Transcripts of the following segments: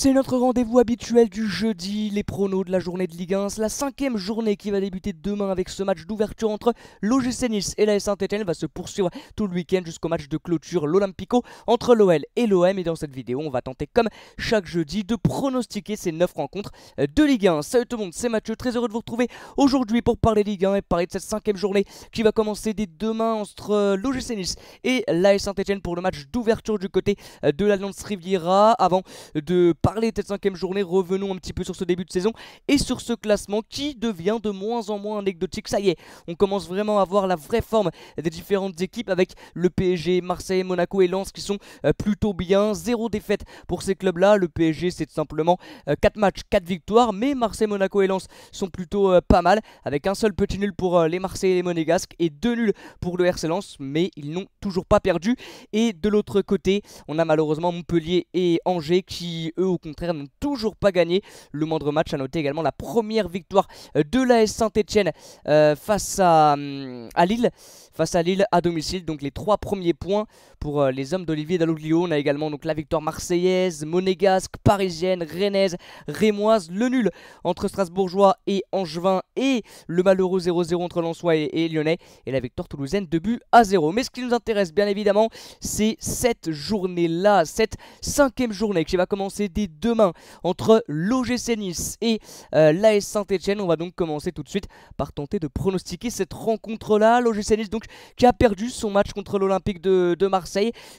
C'est notre rendez-vous habituel du jeudi, les pronos de la journée de Ligue 1. La cinquième journée qui va débuter demain avec ce match d'ouverture entre l'OGC Nice et la Saint-Etienne va se poursuivre tout le week-end jusqu'au match de clôture, l'Olympico, entre l'OL et l'OM. Et dans cette vidéo, on va tenter, comme chaque jeudi, de pronostiquer ces 9 rencontres de Ligue 1. Salut tout le monde, c'est Mathieu, très heureux de vous retrouver aujourd'hui pour parler Ligue 1 et parler de cette cinquième journée qui va commencer dès demain entre l'OGC Nice et la Saint-Etienne pour le match d'ouverture du côté de l'Alliance Riviera avant de parler de cette cinquième journée, revenons un petit peu sur ce début de saison et sur ce classement qui devient de moins en moins anecdotique. Ça y est, on commence vraiment à voir la vraie forme des différentes équipes avec le PSG, Marseille, Monaco et Lens qui sont euh, plutôt bien. Zéro défaite pour ces clubs-là. Le PSG, c'est simplement 4 euh, matchs, 4 victoires, mais Marseille, Monaco et Lens sont plutôt euh, pas mal avec un seul petit nul pour les Marseillais et les Monégasques et deux nuls pour le RC Lens, mais ils n'ont toujours pas perdu. Et de l'autre côté, on a malheureusement Montpellier et Angers qui, eux, au contraire n'ont toujours pas gagné le moindre match. À noter également la première victoire euh, de l'AS Saint-Etienne euh, face hum, à Lille, face à Lille à domicile. Donc les trois premiers points pour euh, les hommes d'Olivier Dalloglio. On a également donc la victoire marseillaise, monégasque, parisienne, rennaise, rémoise, le nul entre Strasbourgeois et Angevin et le malheureux 0-0 entre Lançois et, Lyonnais et la victoire toulousaine de but à 0. Mais ce qui nous intéresse bien évidemment, c'est cette journée-là, cette cinquième journée qui va commencer dès demain entre l'OGC Nice et euh, l'AS Saint-Etienne. On va donc commencer tout de suite par tenter de pronostiquer cette rencontre-là. L'OGC Nice donc qui a perdu son match contre l'Olympique de Marseille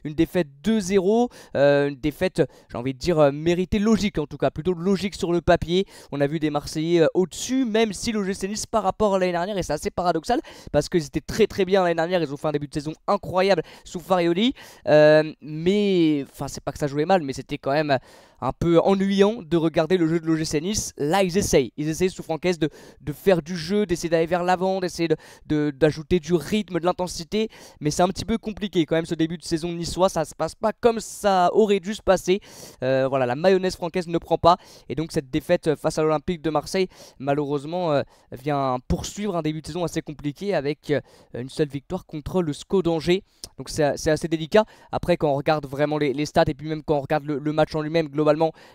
une défaite 2-0, euh, une défaite, j'ai envie de dire, euh, méritée, logique en tout cas, plutôt logique sur le papier. On a vu des Marseillais euh, au-dessus, même si le Nice par rapport à l'année dernière, et c'est assez paradoxal, parce qu'ils étaient très très bien l'année dernière, ils ont fait un début de saison incroyable sous Farioli. mais, enfin, c'est pas que ça jouait mal, mais c'était quand même un peu ennuyant de regarder le jeu de l'OGC Nice. Là, ils essayent. Ils essayent sous Francaise de, faire du jeu, d'essayer d'aller vers l'avant, d'essayer d'ajouter du rythme, de l'intensité. Mais c'est un petit peu compliqué quand même ce début de saison de niçois. Ça se passe pas comme ça aurait dû se passer. Euh, voilà, la mayonnaise francaise ne prend pas. Et donc cette défaite face à l'Olympique de Marseille, malheureusement, euh, vient poursuivre un début de saison assez compliqué avec euh, une seule victoire contre le SCO d'Angers. Donc c'est assez délicat. Après, quand on regarde vraiment les, stats et puis même quand on regarde le, match en lui-même, globalement,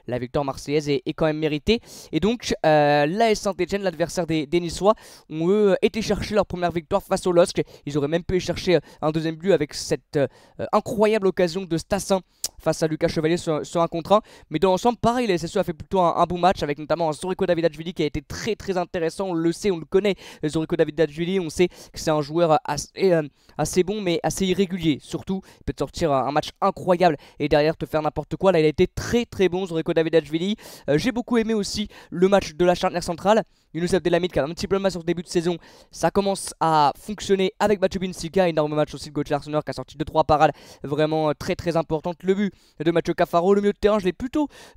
la victoire marseillaise est, quand même méritée. Et donc, euh, l'AS Saint-Etienne, l'adversaire des, Niçois, ont eux été chercher leur première victoire face au LOSC. Ils auraient même pu chercher euh, un deuxième but avec cette euh, incroyable occasion de Stassin face à Lucas Chevalier sur, un contre un Mais dans l'ensemble, pareil, la SSE a fait plutôt un, bon match avec notamment un David Adjvili qui a été très très intéressant. On le sait, on le connaît. David Adjvili on sait que c'est un joueur euh, assez, bon mais assez irrégulier. Surtout, il peut te sortir un match incroyable et derrière te faire n'importe quoi. Là, il a été très très bon, Zorico David Adjvili euh, J'ai beaucoup aimé aussi le match de la charnière centrale. Yunus Abdelhamid qui a un petit problème sur le début de saison. Ça commence à fonctionner avec Batubin Sika. Énorme match aussi de Gauthier Arsenal qui a sorti 2-3 parades vraiment euh, très très importantes. Le but de Mathieu Cafaro. Le milieu de terrain, je l'ai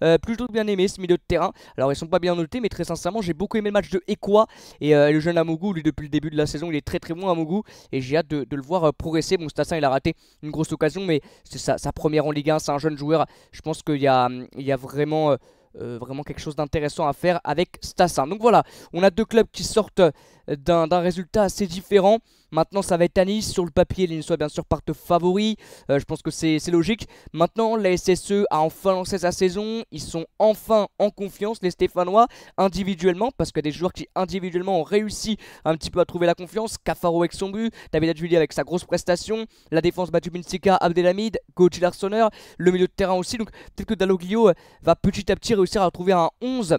euh, plutôt, bien aimé ce milieu de terrain. Alors ils sont pas bien notés, mais très sincèrement, j'ai beaucoup aimé le match de Equa et euh, le jeune Amougou. Lui, depuis le début de la saison, il est très très bon Amougou et j'ai hâte de, le voir euh, progresser. Bon, Stassin, il a raté une grosse occasion, mais c'est sa, première en Ligue 1. C'est un jeune joueur. Je pense qu'il y a, il vraiment. vraiment quelque chose d'intéressant à faire avec Stassin. Donc voilà, on a deux clubs qui sortent d'un résultat assez différent. Maintenant, ça va être Anis. Sur le papier, les soit bien sûr, partent favoris. Euh, je pense que c'est logique. Maintenant, la SSE a enfin lancé sa saison. Ils sont enfin en confiance, les Stéphanois, individuellement, parce qu'il y a des joueurs qui individuellement ont réussi un petit peu à trouver la confiance. Cafaro avec son but, David Adjuli avec sa grosse prestation, la défense Batu Minsika, Abdelhamid, Gauthier Larsonner, le milieu de terrain aussi. Donc, peut-être que Daloglio va petit à petit réussir à trouver un 11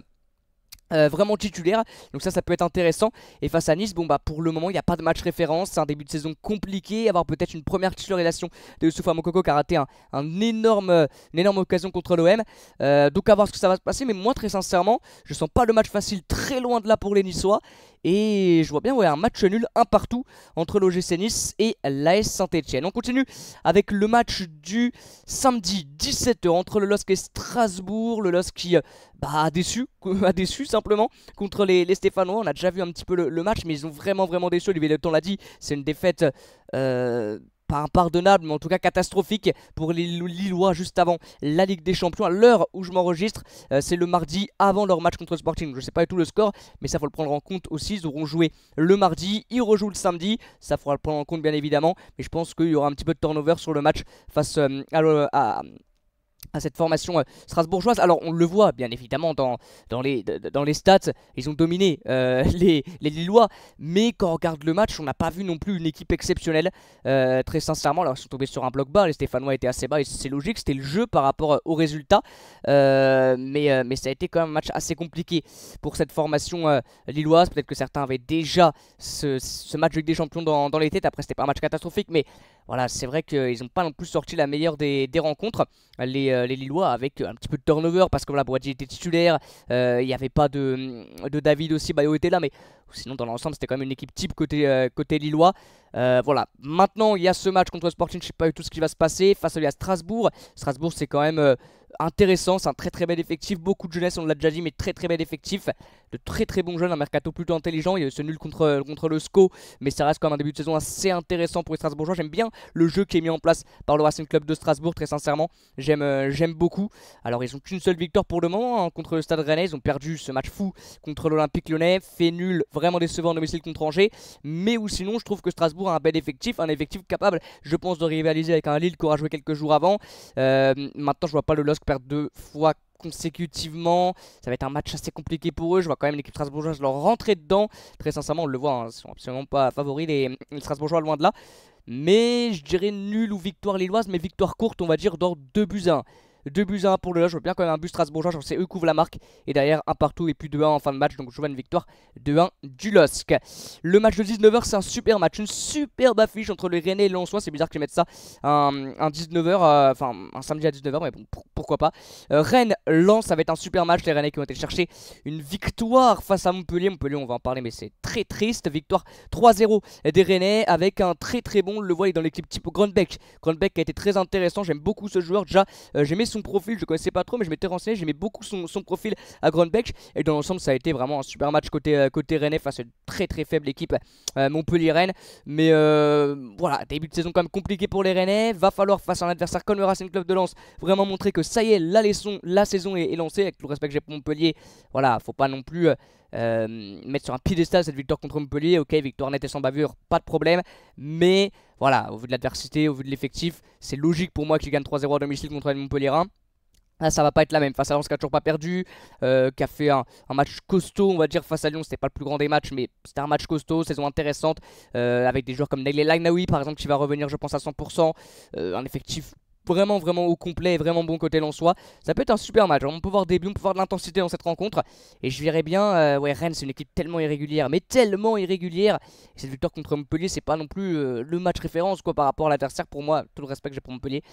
euh, vraiment titulaire. Donc ça, ça peut être intéressant. Et face à Nice, bon bah pour le moment, il n'y a pas de match référence. C'est un début de saison compliqué. Avoir peut-être une première titularisation de Youssoufa Mokoko qui a raté un, énorme, une énorme occasion contre l'OM. Euh, donc à voir ce que ça va se passer. Mais moi, très sincèrement, je sens pas le match facile très loin de là pour les Niçois. Et je vois bien ouais, un match nul, un partout, entre l'OGC Nice et l'AS Saint-Etienne. On continue avec le match du samedi 17h entre le LOSC et Strasbourg. Le LOSC qui euh, bah, déçu, déçu simplement contre les, Stéphanois. On a déjà vu un petit peu le, match, mais ils ont vraiment, vraiment déçu. Olivier ton l'a dit, c'est une défaite euh, pas impardonnable, mais en tout cas catastrophique pour les Lillois juste avant la Ligue des Champions. À l'heure où je m'enregistre, euh, c'est le mardi avant leur match contre Sporting. Je ne sais pas du tout le score, mais ça faut le prendre en compte aussi. Ils auront joué le mardi, ils rejouent le samedi. Ça faudra le prendre en compte bien évidemment, mais je pense qu'il y aura un petit peu de turnover sur le match face euh, à à cette formation euh, strasbourgeoise. Alors on le voit bien évidemment dans, dans, les, dans les stats, ils ont dominé euh, les, les Lillois, mais quand on regarde le match, on n'a pas vu non plus une équipe exceptionnelle, euh, très sincèrement. Alors ils sont tombés sur un bloc bas, les Stéphanois étaient assez bas, et c'est logique, c'était le jeu par rapport au résultat, mais, mais ça a été quand même un match assez compliqué pour cette formation lilloise. Peut-être que certains avaient déjà ce, ce match avec des champions dans, dans les têtes, après c'était pas un match catastrophique, mais voilà, c'est vrai qu'ils n'ont pas non plus sorti la meilleure des, des rencontres. Les, euh, les Lillois avec un petit peu de turnover parce que voilà, Boadji était titulaire, euh, il n'y avait pas de, de David aussi, Bayo était là, mais Sinon, dans l'ensemble, c'était quand même une équipe type côté, euh, côté Lillois. Euh, voilà. Maintenant, il y a ce match contre Sporting. Je ne sais pas du tout ce qui va se passer. Face à lui à Strasbourg. Strasbourg, c'est quand même euh, intéressant. C'est un très très bel effectif. Beaucoup de jeunesse, on l'a déjà dit, mais très très bel effectif. De très très bons jeunes, un mercato plutôt intelligent. Il y a eu ce nul contre, contre le SCO, mais ça reste quand même un début de saison assez intéressant pour les Strasbourgeois. J'aime bien le jeu qui est mis en place par le Racing Club de Strasbourg, très sincèrement. J'aime beaucoup. Alors, ils n'ont qu'une seule victoire pour le moment hein, contre le Stade Rennais. Ils ont perdu ce match fou contre l'Olympique lyonnais. Fait nul, vraiment décevant en domicile contre Angers. Mais ou sinon, je trouve que Strasbourg a un bel effectif, un effectif capable, je pense, de rivaliser avec un Lille qui aura joué quelques jours avant. Euh, maintenant, je vois pas le LOSC perdre deux fois consécutivement. Ça va être un match assez compliqué pour eux. Je vois quand même l'équipe strasbourgeoise leur rentrer dedans. Très sincèrement, on le voit, hein, ils ne sont absolument pas favoris les, Strasbourgeois loin de là. Mais je dirais nul ou victoire lilloise, mais victoire courte, on va dire, dans 2 buts à 1. 2 buts à 1 pour le LOL. Je vois bien quand même un but strasbourgeois. Je sais eux couvrent la marque. Et derrière, un partout et plus 2-1 en fin de match. Donc je vois une victoire 2-1 du LOSC. Le match de 19h, c'est un super match. Une superbe affiche entre les Rennais et l'Ansois C'est bizarre que je mette ça un, 19h, euh, enfin un samedi à 19h, mais bon, pourquoi pas. Euh, Rennes-Lens, ça va être un super match. Les Rennais qui ont été chercher une victoire face à Montpellier. Montpellier, on va en parler, mais c'est très triste. Victoire 3-0 des Rennais avec un très très bon. Le voyez dans l'équipe type Grandbeck. Grandbeck a été très intéressant. J'aime beaucoup ce joueur. Déjà, euh, j'aimais son profil, je connaissais pas trop, mais je m'étais renseigné, j'aimais beaucoup son, profil à Grandbeck. Et dans l'ensemble, ça a été vraiment un super match côté, euh, côté Rennais face à une très très faible équipe euh, Montpellier-Rennes. Mais euh, voilà, début de saison quand même compliqué pour les Rennais. Va falloir, face à un adversaire comme le Racing Club de Lens, vraiment montrer que ça y est, la, leçon, la saison est, lancée. Avec tout le respect que j'ai pour Montpellier, voilà, faut pas non plus. mettre sur un piédestal cette victoire contre Montpellier. Ok, victoire nette et sans bavure, pas de problème. Mais voilà, au vu de l'adversité, au vu de l'effectif, c'est logique pour moi qu'il gagne 3-0 à domicile contre Montpellier 1. Là, ah, ça va pas être la même. Face à Lens, qui a toujours pas perdu, euh, qui a fait un, match costaud, on va dire, face à Lyon. C'était pas le plus grand des matchs, mais c'était un match costaud, saison intéressante, euh, avec des joueurs comme Negley Lagnaoui, par exemple, qui va revenir, je pense, à 100%. Euh, un effectif vraiment, vraiment au complet et vraiment bon côté l'Ansois. Ça peut être un super match. on peut voir des buts, on peut voir de l'intensité dans cette rencontre. Et je verrais bien, euh, ouais, Rennes, c'est une équipe tellement irrégulière, mais tellement irrégulière. cette victoire contre Montpellier, c'est pas non plus euh, le match référence quoi par rapport à l'adversaire pour moi. Tout le respect que j'ai pour Montpellier.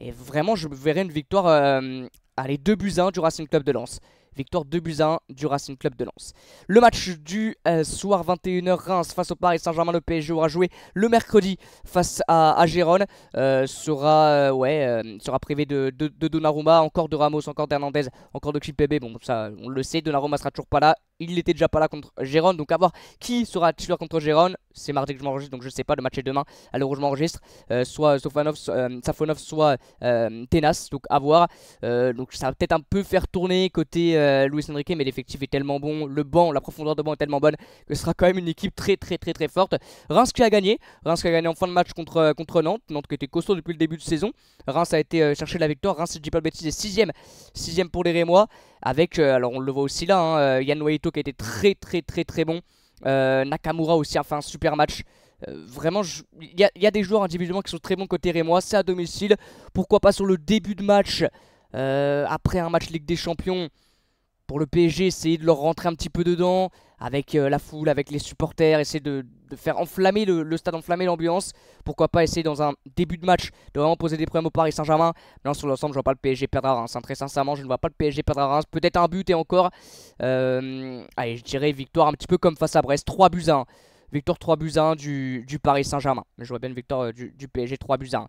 Et vraiment, je verrais une victoire. Euh, à les 2 buts 1 du Racing Club de Lens. Victoire de buts du Racing Club de Lens. Le match du euh, soir 21h Reims face au Paris Saint-Germain. Le PSG aura joué le mercredi face à, Gérone. Euh, sera, euh, ouais, sera privé de, de, Donnarumma, encore de Ramos, encore d'Hernandez, encore de Kipébé. Bon, ça, on le sait, Donnarumma sera toujours pas là il n'était déjà pas là contre Gérone. Donc à voir qui sera titulaire contre Gérone. C'est mardi que je m'enregistre, donc je sais pas. Le match est demain, à l'heure où je m'enregistre. Euh, soit Sofanov, euh, Safonov, soit euh, Tenas. Donc à voir. donc ça va peut-être un peu faire tourner côté Luis Enrique, mais l'effectif est tellement bon. Le banc, la profondeur de banc est tellement bonne que ce sera quand même une équipe très très très très forte. Reims qui a gagné. Reims qui a gagné en fin de match contre, contre Nantes. Nantes qui était costaud depuis le début de saison. Reims a été chercher la victoire. Reims, si je dis pas est 6ème. 6ème pour les Rémois. Avec, euh, alors on le voit aussi là, hein, euh, Waito qui était très très très très bon. Euh, Nakamura aussi a fait un super match. vraiment, il y, a des joueurs individuellement qui sont très bons côté Rémois. C'est à domicile. Pourquoi pas sur le début de match, après un match Ligue des Champions, pour le PSG, essayer de leur rentrer un petit peu dedans, avec euh, la foule, avec les supporters, essayer de, faire enflammer le, stade, enflammer l'ambiance. Pourquoi pas essayer dans un début de match de vraiment poser des problèmes au Paris Saint-Germain. Non, sur l'ensemble, je vois pas le PSG perdre à Reims. Hein. Très sincèrement, je ne vois pas le PSG perdre à Reims. Peut-être un but et encore. Euh, allez, je dirais victoire un petit peu comme face à Brest. 3 buts à 1. Victoire 3 buts à 1 du, du Paris Saint-Germain. je vois bien une victoire euh, du, PSG 3 buts 1.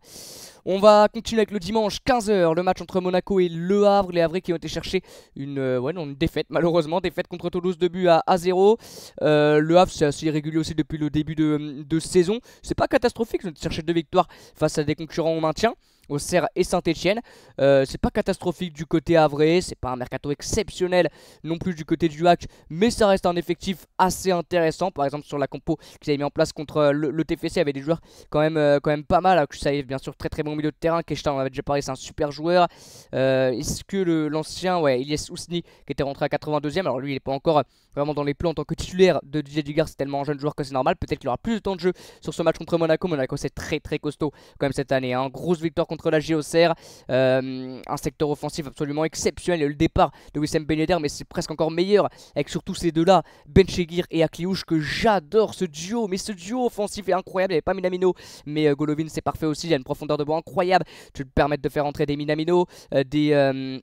On va continuer avec le dimanche 15h, le match entre Monaco et Le Havre. Les Havres qui ont été chercher euh, une, défaite, malheureusement. Défaite contre Toulouse, 2 buts à, 0. Euh, le Havre, c'est assez irrégulier aussi depuis le début de, de saison. C'est pas catastrophique de chercher deux victoires face à des concurrents au maintien. Auxerre et Saint-Etienne. Euh, c'est pas catastrophique du côté avré c'est pas un mercato exceptionnel non plus du côté du Hack, mais ça reste un effectif assez intéressant. Par exemple, sur la compo qu'ils avaient mis en place contre euh, le, TFC, il y avait des joueurs quand même, euh, quand même pas mal. que ça bien sûr, très très bon milieu de terrain. Keshta, on avait déjà parlé, c'est un super joueur. Est-ce que l'ancien, ouais, Ilyes Ousni, qui était rentré à 82ème, alors lui, il est pas encore vraiment dans les plans en tant que titulaire de DJ Dugard, c'est tellement un jeune joueur que c'est normal. Peut-être qu'il aura plus de temps de jeu sur ce match contre Monaco. Monaco, c'est très très costaud quand même cette année. un hein. Grosse victoire contre la Géocère. Euh, un secteur offensif absolument exceptionnel. le départ de Wissem Ben mais c'est presque encore meilleur. Avec surtout ces deux-là, Ben et Akliouche, que j'adore ce duo. Mais ce duo offensif est incroyable. Il n'y avait pas Minamino, mais euh, Golovin, c'est parfait aussi. Il y a une profondeur de bois incroyable. Tu te permettes de faire entrer des Minamino, euh, des.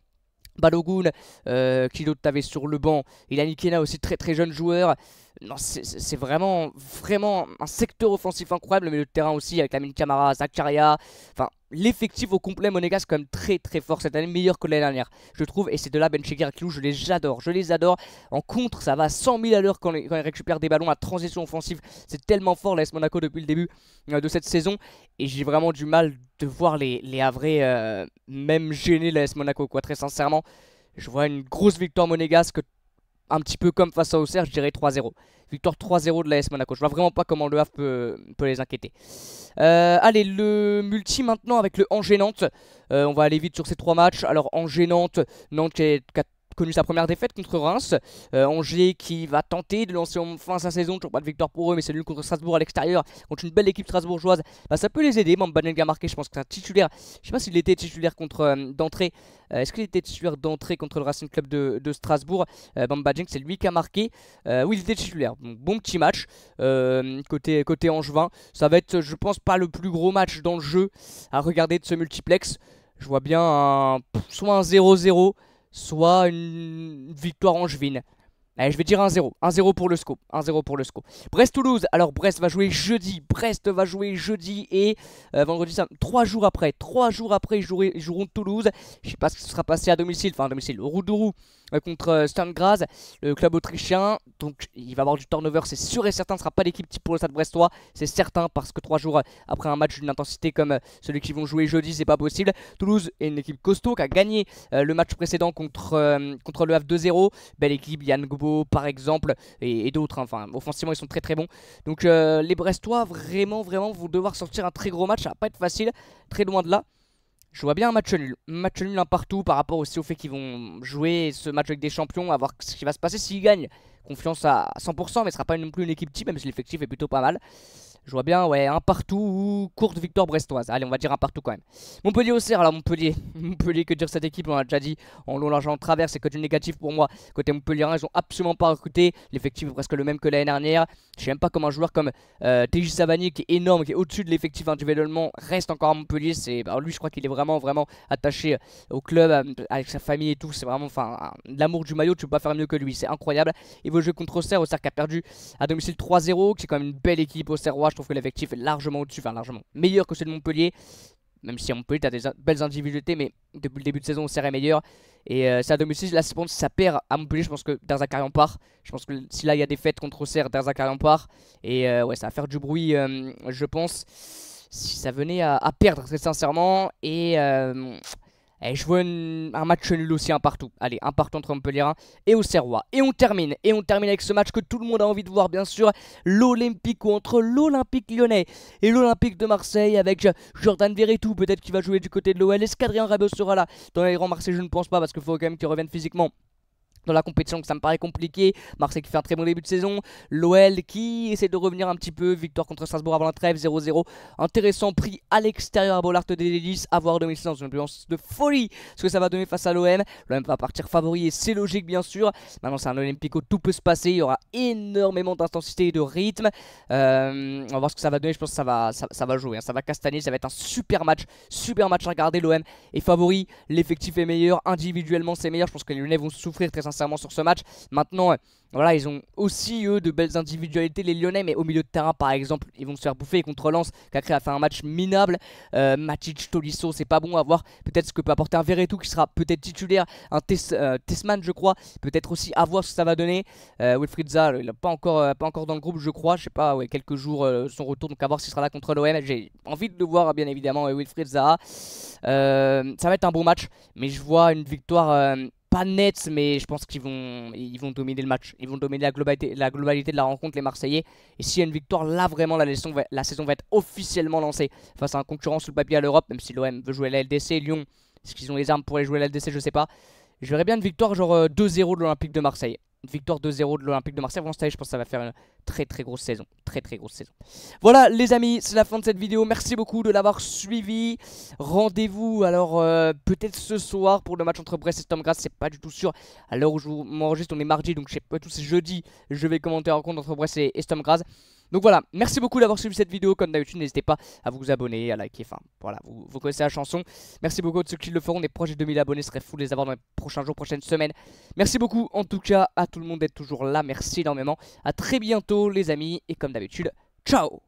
Balogun, qui d'autre t'avais sur le banc Il a Nikena aussi, très très jeune joueur c'est vraiment, vraiment un secteur offensif incroyable. Mais Le terrain aussi, avec la mine Camara, Zakaria. Enfin, l'effectif au complet monégasque est quand même très très fort cette année, meilleur que l'année dernière, je trouve. Et c'est de là Ben et Kilou, je les adore, je les adore. En contre, ça va à 100 000 à l'heure quand, ils récupèrent des ballons à transition offensive. C'est tellement fort l'AS Monaco depuis le début euh, de cette saison. Et j'ai vraiment du mal de voir les, les euh, même gêner l'AS Monaco, quoi, très sincèrement. Je vois une grosse victoire monégasque un petit peu comme face à Auxerre, je dirais 3-0. Victoire 3-0 de la s Monaco. Je vois vraiment pas comment le Havre peut, les inquiéter. Euh, allez, le multi maintenant avec le Angers-Nantes. Euh, on va aller vite sur ces trois matchs. Alors, Angers-Nantes, Nantes 4 connu sa première défaite contre Reims. Euh, Angers qui va tenter de lancer fin sa saison, toujours pas de victoire pour eux, mais c'est lui contre Strasbourg à l'extérieur, contre une belle équipe strasbourgeoise. Bah, ça peut les aider. a marqué, je pense que c'est titulaire. Je sais pas s'il était titulaire contre euh, d'entrée. Euh, est-ce qu'il était titulaire d'entrée contre le Racing Club de, Strasbourg Bamba c'est lui qui a marqué. oui, il était titulaire. bon petit match côté, côté Angevin. Ça va être, je pense, pas le plus gros match dans le jeu à regarder de ce multiplex. Je vois bien un, soit un 0-0, soit une victoire angevine. Allez, je vais dire 1-0. 1-0 pour le SCO. 1-0 pour le SCO. Brest-Toulouse. Alors, Brest va jouer jeudi. Brest va jouer jeudi et euh, vendredi, Ça, Trois jours après. Trois jours après, ils joueront, Toulouse. Je ne sais pas ce qui sera passé à domicile. Enfin, à domicile. Au Roudourou. Euh, contre euh, Graz, le club autrichien. Donc il va avoir du turnover, c'est sûr et certain. Ce ne sera pas l'équipe type pour le Stade Brestois, c'est certain, parce que trois jours euh, après un match d'une intensité comme celui qu'ils vont jouer jeudi, c'est pas possible. Toulouse est une équipe costaud qui a gagné le match précédent contre, contre le Havre 2-0. Belle équipe, Yann Gobo par exemple, et, d'autres. Hein. Enfin, offensivement, ils sont très très bons. Donc les Brestois, vraiment, vraiment, vont devoir sortir un très gros match. Ça va pas être facile, très loin de là. Je vois bien un match nul. Match nul un partout par rapport aussi au fait qu'ils vont jouer ce match avec des champions, à voir ce qui va se passer s'ils gagnent. Confiance à 100%, mais ce sera pas non plus une équipe type, même si l'effectif est plutôt pas mal. Je vois bien, ouais, un partout ou courte victoire brestoise. Allez, on va dire un partout quand même. Montpellier au serre alors Montpellier. Montpellier, que dire cette équipe On a déjà dit en long, l'argent en travers, c'est que du négatif pour moi. Côté Montpellier, ils n'ont absolument pas recruté. L'effectif est presque le même que l'année dernière. Je sais même pas comment un joueur comme euh, TJ Savani, qui est énorme, qui est au-dessus de l'effectif individuellement, reste encore à Montpellier. Bah, lui, je crois qu'il est vraiment, vraiment attaché euh, au club, euh, avec sa famille et tout. C'est vraiment, enfin, l'amour du maillot, tu peux pas faire mieux que lui. C'est incroyable. Il veut jouer contre au serre qui a perdu à domicile 3-0, qui est quand même une belle équipe. au Watch. Je trouve que l'effectif est largement au-dessus, enfin largement meilleur que celui de Montpellier. Même si à Montpellier, t'as des belles individualités, mais depuis le début de saison, on est meilleur. Et euh, ça c'est à domicile, là, ça perd à Montpellier. Je pense que en part. Je pense que si là, il y a des fêtes contre Auxerre, en part. Et euh, ouais, ça va faire du bruit, euh, je pense, si ça venait à, à perdre, très sincèrement. Et et eh, je vois un match nul aussi, un partout. Allez, un partout entre Montpellier et Auxerrois. Et on termine, et on termine avec ce match que tout le monde a envie de voir, bien sûr. L'Olympique entre l'Olympique lyonnais et l'Olympique de Marseille avec Jordan Verretou, peut-être qui va jouer du côté de l'OL. Est-ce qu'Adrien sera là Dans les Marseille, je ne pense pas parce qu'il faut quand même qu'il revienne physiquement dans la compétition, que ça me paraît compliqué. Marseille qui fait un très bon début de saison. L'OL qui essaie de revenir un petit peu. Victoire contre Strasbourg avant la trêve, 0-0. Intéressant prix à l'extérieur à Bollard de 10 avoir 2016 dans une ambiance de folie ce que ça va donner face à l'OM. L'OM va partir favori et c'est logique bien sûr. Maintenant c'est un Olympico, tout peut se passer. Il y aura énormément d'intensité et de rythme. Euh, on va voir ce que ça va donner. Je pense que ça va, ça, va jouer. Hein. Ça va castagner. Ça va être un super match. Super match à regarder. L'OM est favori. L'effectif est meilleur. Individuellement c'est meilleur. Je pense que les Lyonnais vont souffrir très sincèrement sincèrement sur ce match. Maintenant, euh, voilà, ils ont aussi eux de belles individualités les Lyonnais, mais au milieu de terrain par exemple, ils vont se faire bouffer contre Lens. Cacré a fait un match minable. Euh, Matic, Tolisso, c'est pas bon à voir. Peut-être ce que peut apporter un Veretout, qui sera peut-être titulaire, un test, euh, je crois. Peut-être aussi à voir ce que ça va donner. Euh, Wilfried Zaha, il n'est pas encore, pas encore dans le groupe je crois. Je sais pas, ouais, quelques jours son retour, donc à voir s'il sera là contre l'OM. J'ai envie de le voir bien évidemment Wilfried Zaha. ça va être un bon match, mais je vois une victoire pas net, mais je pense qu'ils vont, ils vont dominer le match. Ils vont dominer la globalité, la globalité de la rencontre, les Marseillais. Et s'il y a une victoire, là vraiment, la saison, va, être officiellement lancée face à un concurrent sous le papier à l'Europe, même si l'OM veut jouer la LDC. Lyon, est-ce qu'ils ont les armes pour aller jouer la LDC Je sais pas. Je verrais bien une victoire genre 2-0 euh, de l'Olympique de Marseille victoire 2-0 de l'Olympique de Marseille. je pense que ça va faire une très très grosse saison. Très très grosse saison. Voilà, les amis, c'est la fin de cette vidéo. Merci beaucoup de l'avoir suivi. Rendez-vous alors euh, peut-être ce soir pour le match entre Brest et Sturmgrass. C'est pas du tout sûr. À l'heure où je m'enregistre, on est mardi, donc je sais pas tout, c'est jeudi. Je vais commenter la rencontre entre Brest et, et donc voilà, merci beaucoup d'avoir suivi cette vidéo. Comme d'habitude, n'hésitez pas à vous abonner, à liker. Enfin, voilà, vous, connaissez la chanson. Merci beaucoup de ceux qui le feront. des projets de 2000 abonnés, ce serait fou de les avoir dans les prochains jours, prochaines semaines. Merci beaucoup, en tout cas, à tout le monde d'être toujours là. Merci énormément. à très bientôt, les amis. Et comme d'habitude, ciao